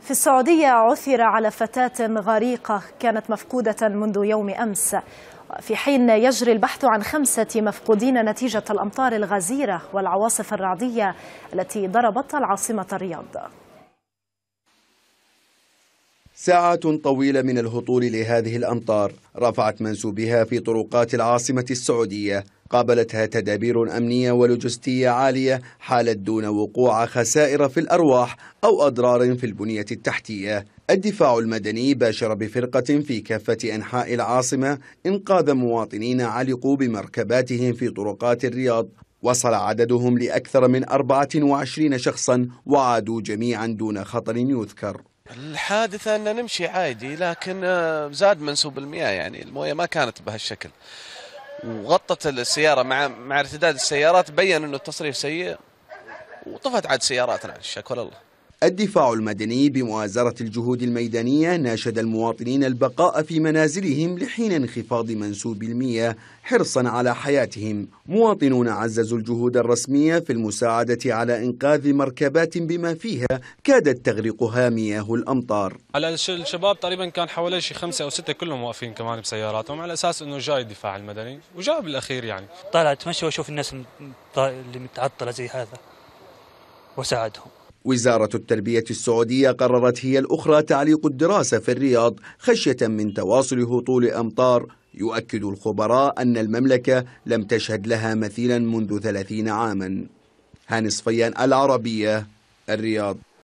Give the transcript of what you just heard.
في السعودية عثر على فتاة غريقة كانت مفقودة منذ يوم أمس في حين يجري البحث عن خمسة مفقودين نتيجة الأمطار الغزيرة والعواصف الرعدية التي ضربت العاصمة الرياض ساعات طويلة من الهطول لهذه الأمطار رفعت منسوبها في طرقات العاصمة السعودية قابلتها تدابير أمنية ولوجستية عالية حالت دون وقوع خسائر في الأرواح أو أضرار في البنية التحتية الدفاع المدني باشر بفرقة في كافة أنحاء العاصمة إنقاذ مواطنين علقوا بمركباتهم في طرقات الرياض وصل عددهم لأكثر من 24 شخصا وعادوا جميعا دون خطر يذكر الحادثة أن نمشي عادي لكن آه، زاد منسوب المياه يعني الموية ما كانت بهالشكل وغطت السياره مع مع ارتداد السيارات بين انه التصريف سيء وطفت عاد سياراتنا شكر الله الدفاع المدني بمؤازرة الجهود الميدانية ناشد المواطنين البقاء في منازلهم لحين انخفاض منسوب المياه حرصا على حياتهم مواطنون عززوا الجهود الرسمية في المساعدة على إنقاذ مركبات بما فيها كادت تغرقها مياه الأمطار على الشباب تقريبا كان حوالي شي خمسة أو ستة كلهم واقفين كمان بسياراتهم على أساس أنه جاي الدفاع المدني وجاء بالأخير يعني طالع أتمشى وأشوف الناس اللي متعطلة زي هذا وساعدهم وزارة التربية السعودية قررت هي الأخرى تعليق الدراسة في الرياض خشية من تواصل هطول أمطار يؤكد الخبراء أن المملكة لم تشهد لها مثيلا منذ ثلاثين عاما هاني صفيان العربية الرياض